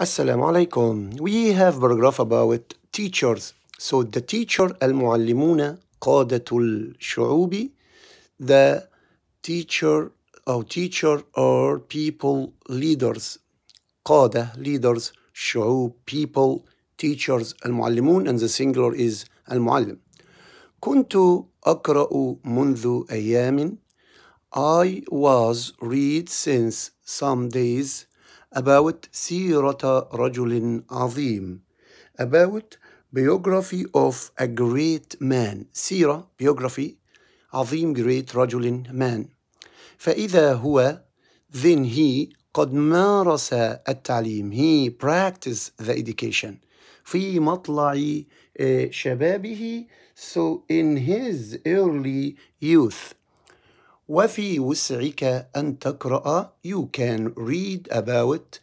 السلام عليكم We have paragraph about teachers So the teacher المعلمون قادة shuubi. The teacher or teacher or people leaders قادة leaders shuub people teachers al-muallimun. and the singular is al-muallim. Kuntu akrau منذ أيام I was read since some days about سيرة رجل عظيم about biography of a great man سيرة biography عظيم great رجل man فإذا هو then he قد مارس التعليم he practiced the education في مطلع شبابه so in his early youth وفي وسعك أن تقرأ you can read about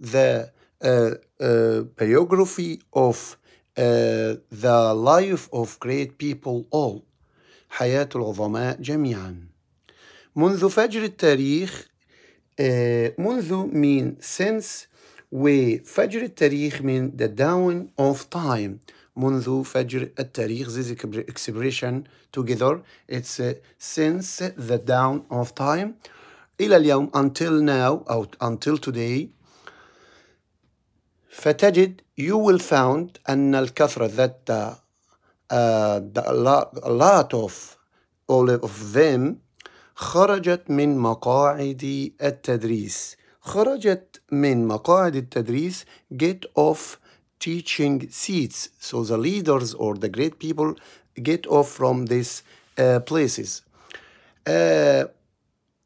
the uh, uh, biography of uh, the life of great people all حياة العظماء جميعا منذ فجر التاريخ منذ من since وفجر التاريخ من the dawn of time منذ فجر التاريخ this expression together it's uh, since the dawn of time إلى اليوم until now أو until today فتجد you will found أن الكثرة that uh, a lot of all of them خرجت من مقاعد التدريس خرجت من مقاعد التدريس get off teaching seats. So the leaders or the great people get off from these uh, places. Uh,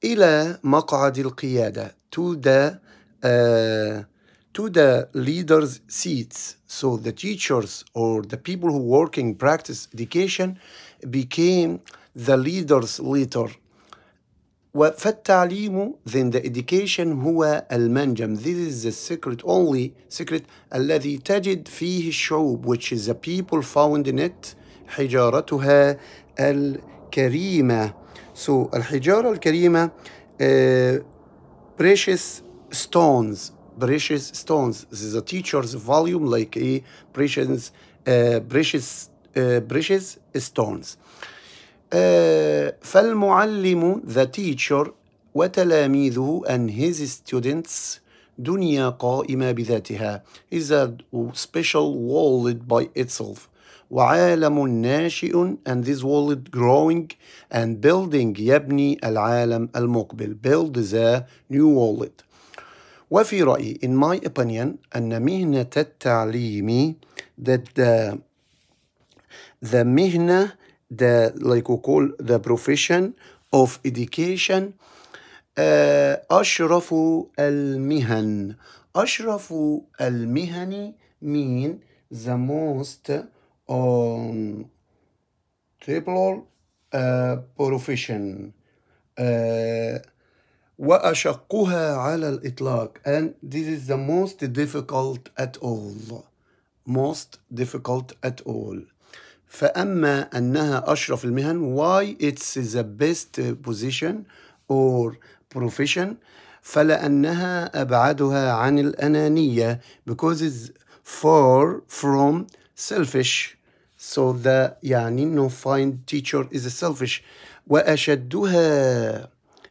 إلى مقعد القيادة to the uh, to the leaders' seats. So the teachers or the people who work in practice education became the leaders later فالتعليم then the education هو المنجم this is the secret only secret الذي تجد فيه الشعوب which is the people found in it حجارتها الكريمة so الحجارة الكريمة uh, precious stones precious stones this is a teacher's volume like a precious uh, precious uh, precious stones فالمعلم the teacher وتلاميذه and his students دنيا قائمة بذاتها is a special world by itself وعالم ناشئ and this world growing and building يبني العالم المقبل build the new world وفي رأيي in my opinion أن مهنة التعليم that the, the مهنة the like we call the profession of education أشرف المهن أشرف المهن mean the most on um, triple uh, profession وأشقها على الإطلاق and this is the most difficult at all most difficult at all فأما أنها أشرف المهن why it's the best position or profession فلأنها أبعدها عن الأنانية because it's far from selfish so the يعني no find teacher is selfish وأشدها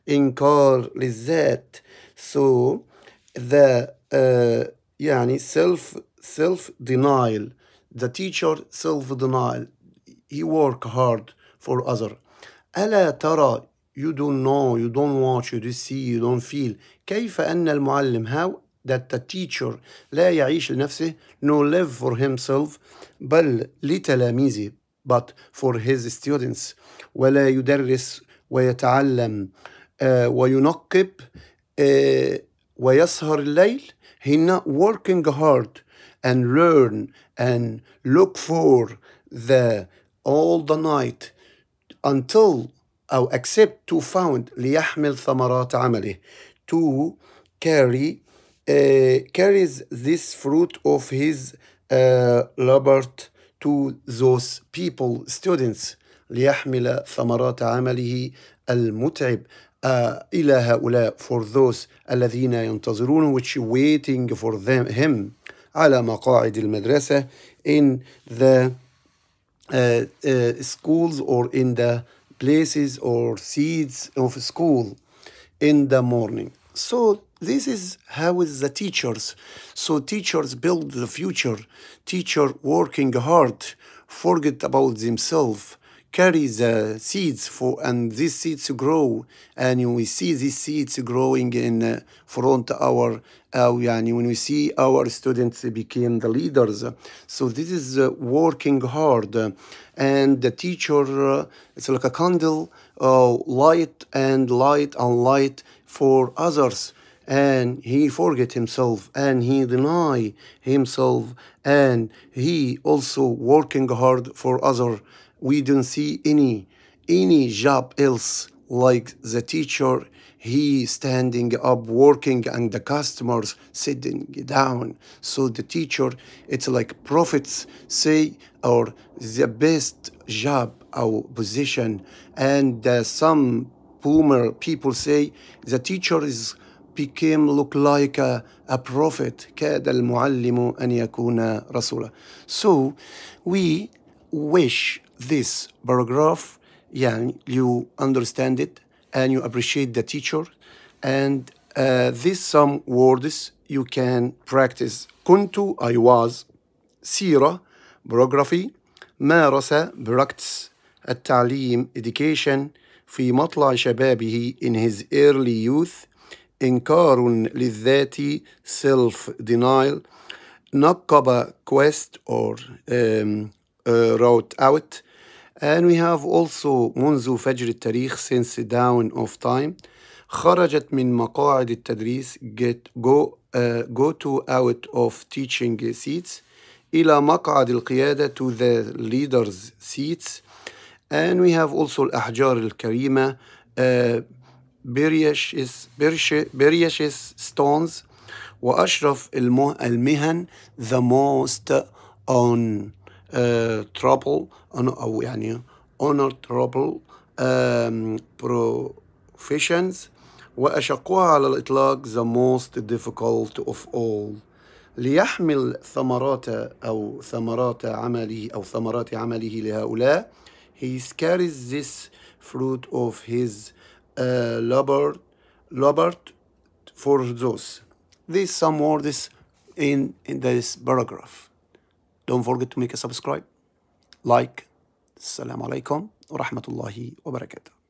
إنكار للذات so the uh, يعني self self denial the teacher self denial he work hard for other ألا ترى you don't know you don't watch you don't see you don't feel كيف أن المعلم how that the teacher لا يعيش لنفسه no live for himself بل لتلاميذه but for his students ولا يدرس ويتعلم uh, وينقب uh, ويسهر الليل he not working hard and learn and look for the all the night until or accept to found ليحمل ثمرات عمله to carry uh, carries this fruit of his uh, labor to those people students ليحمل ثمرات عمله المتعب uh, إلى هؤلاء for those الذين ينتظرون which waiting for them him على مقاعد المدرسة in the uh, uh, schools or in the places or seats of school in the morning. So this is how is the teachers. So teachers build the future. Teacher working hard, forget about themselves carry the uh, seeds for and these seeds grow and we see these seeds growing in uh, front our uh, when we see our students became the leaders so this is uh, working hard and the teacher it's like a candle uh, light and light and light for others and he forget himself and he deny himself and he also working hard for other we don't see any any job else like the teacher he standing up working and the customers sitting down so the teacher it's like prophets say or the best job or position and uh, some boomer people say the teacher is became look like a, a prophet كاد المعلم أن يكون رسولا so we wish this paragraph, yeah, you understand it and you appreciate the teacher. And uh, these some words you can practice. kuntu, I was سيرة biography marasa, practice التعليم education في مطلع شبابه in his early youth إنكار للذات self denial نقب quest or um, uh, wrote out. And we have also منذ فجر التاريخ since the dawn of time خرجت من مقاعد التدريس get go uh, go to out of teaching seats إلى مقعد القيادة to the leaders seats and we have also الأحجار الكريمة uh, بريشس بريشس stones وأشرف المهن the most on uh, trouble on يعني uh, trouble, um, professions, بروفيشنز وأشقها على الإطلاق the most difficult of all ليحمل ثمرات أو ثمرات عمله أو ثمرات عمله لهؤلاء he carries this fruit of his uh, labor, labor for those these some words in, in this paragraph don't forget to make a subscribe, like. Assalamu alaikum wa rahmatullahi wa barakatuh.